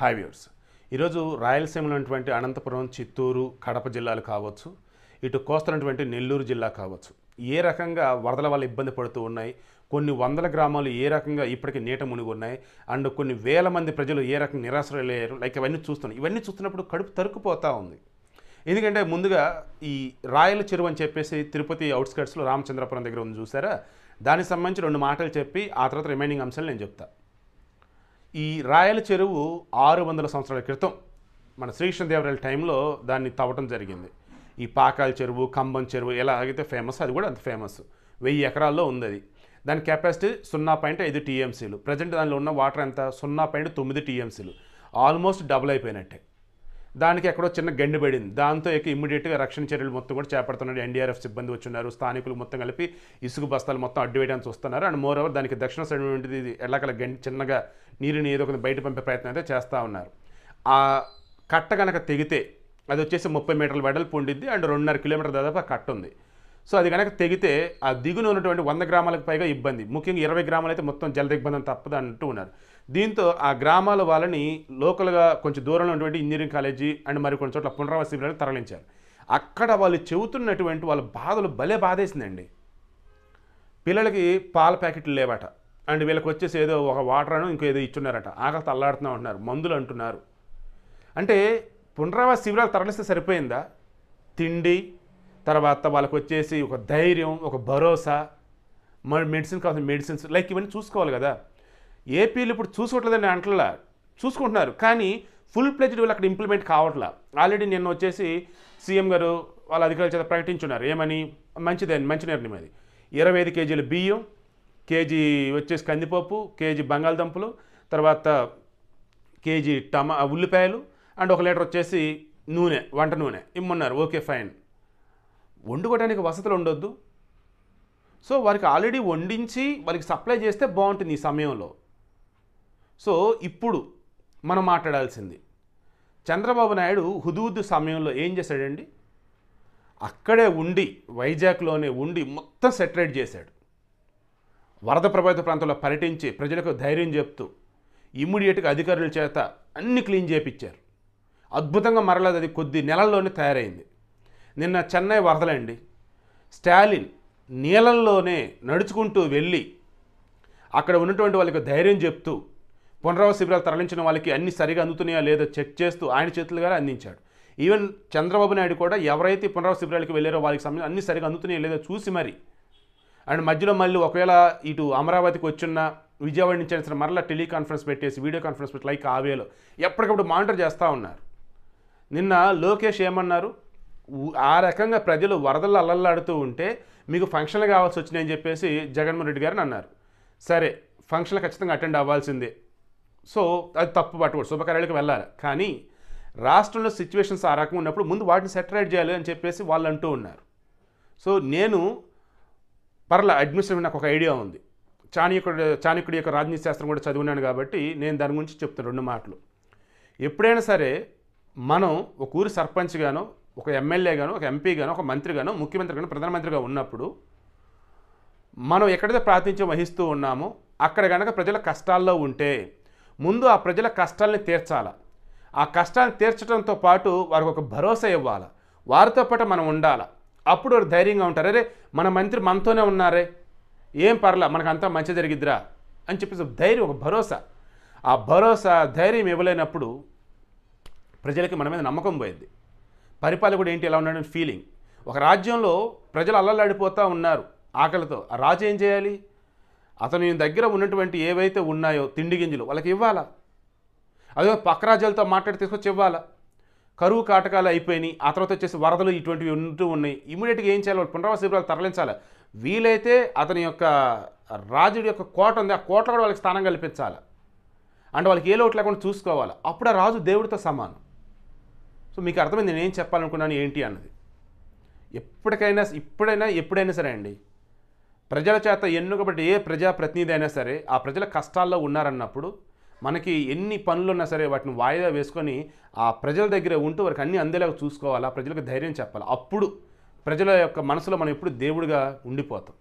hi viewers ఈరోజు రాయలసీమలో ఉన్నటువంటి అనంతపురం చిత్తూరు కడప జిల్లాలు కావచ్చు ఇటు కోస్తున్నటువంటి నెల్లూరు జిల్లా కావచ్చు ఏ రకంగా వరదల వల్ల ఇబ్బంది పడుతూ ఉన్నాయి కొన్ని వందల గ్రామాలు ఏ రకంగా ఇప్పటికీ నీట మునిగి ఉన్నాయి అండ్ కొన్ని వేల మంది ప్రజలు ఏ రకంగా లేరు లైక్ ఇవన్నీ చూస్తున్నాం ఇవన్నీ చూస్తున్నప్పుడు కడుపు తరుక్కుపోతూ ఉంది ఎందుకంటే ముందుగా ఈ రాయల చెరువు అని చెప్పేసి తిరుపతి అవుట్స్కట్స్లో రామచంద్రపురం దగ్గర ఉంది చూసారా దానికి సంబంధించి రెండు మాటలు చెప్పి ఆ తర్వాత రిమైనింగ్ అంశాలు నేను చెప్తాను ఈ రాయల చెరువు ఆరు వందల సంవత్సరాల క్రితం మన శ్రీకృష్ణదేవరాయల టైంలో దాన్ని తవ్వటం జరిగింది ఈ పాకాల చెరువు కంబం చెరువు ఎలా అయితే ఫేమస్ అది కూడా అంత ఫేమస్ వెయ్యి ఎకరాల్లో ఉంది అది దాని కెపాసిటీ సున్నా పాయింట్ ఐదు టీఎంసీలు ప్రజెంట్ దానిలో ఉన్న వాటర్ ఎంత సున్నా పాయింట్ తొమ్మిది టీఎంసీలు ఆల్మోస్ట్ డబుల్ అయిపోయినట్టే దానికి ఎక్కడో చిన్న గండి పడింది దాంతో ఎక్కువ ఇమ్మీడియట్గా రక్షణ చర్యలు మొత్తం కూడా చేపడుతున్నాడు ఎన్డీఆర్ఎఫ్ సిబ్బంది ఉన్నారు స్థానికులు మొత్తం కలిపి ఇసుగు బస్తాలు మొత్తం అడ్డు వేయడానికి వస్తున్నారు అండ్ మోర్ ఓవర్ దానికి దక్షిణ సైడ్ ఎలాకల గండి చిన్నగా నీరుని ఏదో ఒక బయట పంపే ప్రయత్నం అయితే చేస్తూ ఉన్నారు ఆ కట్ట కనుక తెగితే అది వచ్చేసి ముప్పై మీటర్ల వెడల్పు ఉండిద్ది అండ్ రెండున్నర కిలోమీటర్ దాదాపు ఆ కట్ట ఉంది సో అది కనుక తెగితే ఆ దిగున ఉన్నటువంటి వంద గ్రామాలకు పైగా ఇబ్బంది ముఖ్యంగా ఇరవై గ్రామాలు అయితే మొత్తం జల దిగ్బంధం తప్పదు అంటూ ఉన్నారు దీంతో ఆ గ్రామాల వాళ్ళని లోకల్గా కొంచెం దూరంలో ఉన్నటువంటి ఇంజనీరింగ్ కాలేజీ అండ్ మరి కొన్ని చోట్ల పునరావాస శిబిరాలకు తరలించారు అక్కడ వాళ్ళు చెబుతున్నటువంటి వాళ్ళ బాధలు భలే బాధేసిందండి పిల్లలకి పాల ప్యాకెట్లు లేవట అండ్ వీళ్ళకి వచ్చేసి ఏదో ఒక వాటర్ అను ఇంకేదో ఇచ్చున్నారట ఆకలి తల్లాడుతున్నాం అంటున్నారు మందులు అంటున్నారు అంటే పునరావాస శిబిరాలు తరలిస్తే సరిపోయిందా తిండి తర్వాత వాళ్ళకి వచ్చేసి ఒక ధైర్యం ఒక భరోసా మెడిసిన్ కావాల్సిన మెడిసిన్స్ లైక్ ఇవన్నీ చూసుకోవాలి కదా ఏపీలు ఇప్పుడు చూసుకోవట్లేదని అంటలా చూసుకుంటున్నారు కానీ ఫుల్ ప్లేజ్డ్ వీళ్ళు అక్కడ ఇంప్లిమెంట్ కావట్లా ఆల్రెడీ నిన్న వచ్చేసి సీఎం గారు వాళ్ళ అధికారుల చేత ప్రకటించున్నారు ఏమని మంచిదే మంచి నిర్ణయం అది ఇరవై ఐదు కేజీలు బియ్యం కేజీ వచ్చేసి కందిపప్పు కేజీ బంగాళదుంపలు తర్వాత కేజీ టమా ఉల్లిపాయలు అండ్ ఒక లీటర్ వచ్చేసి నూనె వంట నూనె ఇమ్మన్నారు ఓకే ఫైన్ వండుకోవడానికి వసతులు ఉండొద్దు సో వారికి ఆల్రెడీ వండించి వారికి సప్లై చేస్తే బాగుంటుంది ఈ సమయంలో సో ఇప్పుడు మనం మాట్లాడాల్సింది చంద్రబాబు నాయుడు హుదూద్ సమయంలో ఏం చేశాడండి అక్కడే ఉండి వైజాగ్లోనే ఉండి మొత్తం సెటరేట్ చేశాడు వరద ప్రభావిత ప్రాంతంలో పర్యటించి ప్రజలకు ధైర్యం చెప్తూ ఇమ్మీడియట్గా అధికారుల చేత అన్ని క్లీన్ చేపించారు అద్భుతంగా మరలది అది కొద్ది నెలల్లోనే తయారైంది నిన్న చెన్నై వరదలండి స్టాలిన్ నీళ్ళల్లోనే నడుచుకుంటూ వెళ్ళి అక్కడ ఉన్నటువంటి వాళ్ళకి ధైర్యం చెప్తూ పునరావ శిబిరాలు తరలించిన వాళ్ళకి అన్ని సరిగా అందుతున్నాయా లేదో చెక్ చేస్తూ ఆయన చేతులుగానే అందించాడు ఈవెన్ చంద్రబాబు నాయుడు కూడా ఎవరైతే పునరావ శిబిరాలకు వెళ్ళారో వాళ్ళకి సంబంధించి అన్ని సరిగా అందుతున్నాయో లేదో చూసి మరి అండ్ మధ్యలో మళ్ళీ ఒకవేళ ఇటు అమరావతికి వచ్చిన విజయవాడ నుంచి అయినా సరే మరలా టెలికాన్ఫరెన్స్ పెట్టేసి వీడియో కాన్ఫరెన్స్ పెట్టి లైక్ ఆవేలో ఎప్పటికప్పుడు మానిటర్ చేస్తూ ఉన్నారు నిన్న లోకేష్ ఏమన్నారు ఆ రకంగా ప్రజలు వరదలు అల్లల్లాడుతూ ఉంటే మీకు ఫంక్షన్లు కావాల్సి వచ్చినాయని చెప్పేసి జగన్మోహన్ రెడ్డి గారిని అన్నారు సరే ఫంక్షన్లు ఖచ్చితంగా అటెండ్ అవ్వాల్సిందే సో అది తప్పు పట్టుకోడు శుభకార్యాలకు వెళ్ళాలి కానీ రాష్ట్రంలో సిచ్యువేషన్స్ ఆ రకంగా ఉన్నప్పుడు ముందు వాటిని సెటరేట్ చేయాలి అని చెప్పేసి వాళ్ళు అంటూ ఉన్నారు సో నేను పర్ల అడ్మిషన్ నాకు ఒక ఐడియా ఉంది చాణక్యుడు చాణక్యుడి యొక్క రాజనీతి శాస్త్రం కూడా చదివినాను కాబట్టి నేను దాని గురించి చెప్తాను రెండు మాటలు ఎప్పుడైనా సరే మనం ఒక ఊరి సర్పంచ్గానో ఒక ఎమ్మెల్యేగానో ఒక ఎంపీ గానో ఒక ముఖ్యమంత్రి గానో ప్రధానమంత్రిగా ఉన్నప్పుడు మనం ఎక్కడైతే ప్రాతినిధ్యం వహిస్తూ ఉన్నామో అక్కడ కనుక ప్రజల కష్టాల్లో ఉంటే ముందు ఆ ప్రజల కష్టాలని తీర్చాలా ఆ కష్టాన్ని తీర్చడంతో పాటు వారికి ఒక భరోసా ఇవ్వాలి వారితో పాటు మనం ఉండాలి అప్పుడు వారు ధైర్యంగా ఉంటారు అరే మన మంత్రి మనతోనే ఉన్నారే ఏం మనకు మనకంతా మంచి జరిగిద్దిరా అని చెప్పేసి ధైర్యం ఒక భరోసా ఆ భరోసా ధైర్యం ఇవ్వలేనప్పుడు ప్రజలకి మన మీద నమ్మకం పోయింది పరిపాలకుడు ఏంటి ఎలా ఉన్నాడని ఫీలింగ్ ఒక రాజ్యంలో ప్రజలు అల్లలాడిపోతూ ఉన్నారు ఆకలితో ఆ రాజు ఏం చేయాలి అతని దగ్గర ఉన్నటువంటి ఏవైతే ఉన్నాయో తిండి గింజలు వాళ్ళకి ఇవ్వాలా అదే పక్క రాజ్యాలతో మాట్లాడి తీసుకొచ్చి ఇవ్వాలా కరువు కాటకాలు అయిపోయినాయి ఆ తర్వాత వచ్చేసి వరదలు ఇటువంటివి ఉంటూ ఉన్నాయి ఇమీడియట్గా ఏం చేయాలి పునరావాస శిబిరాలు తరలించాలి వీలైతే అతని యొక్క రాజుడి యొక్క కోట ఉంది ఆ కోటలో కూడా వాళ్ళకి స్థానం కల్పించాలి అంటే వాళ్ళకి ఏ లోటు లేకుండా చూసుకోవాలి అప్పుడు ఆ రాజు దేవుడితో సమానం సో మీకు అర్థమైంది నేను ఏం చెప్పాలనుకున్నాను ఏంటి అన్నది ఎప్పటికైనా ఇప్పుడైనా ఎప్పుడైనా సరే అండి ప్రజల చేత ఎన్నుకబడి ఏ ప్రజాప్రతినిధి అయినా సరే ఆ ప్రజల కష్టాల్లో ఉన్నారన్నప్పుడు మనకి ఎన్ని పనులు ఉన్నా సరే వాటిని వాయిదా వేసుకొని ఆ ప్రజల దగ్గరే ఉంటూ వారికి అన్ని అందేలాగా చూసుకోవాలా ప్రజలకు ధైర్యం చెప్పాలి అప్పుడు ప్రజల యొక్క మనసులో మనం ఎప్పుడు దేవుడిగా ఉండిపోతాం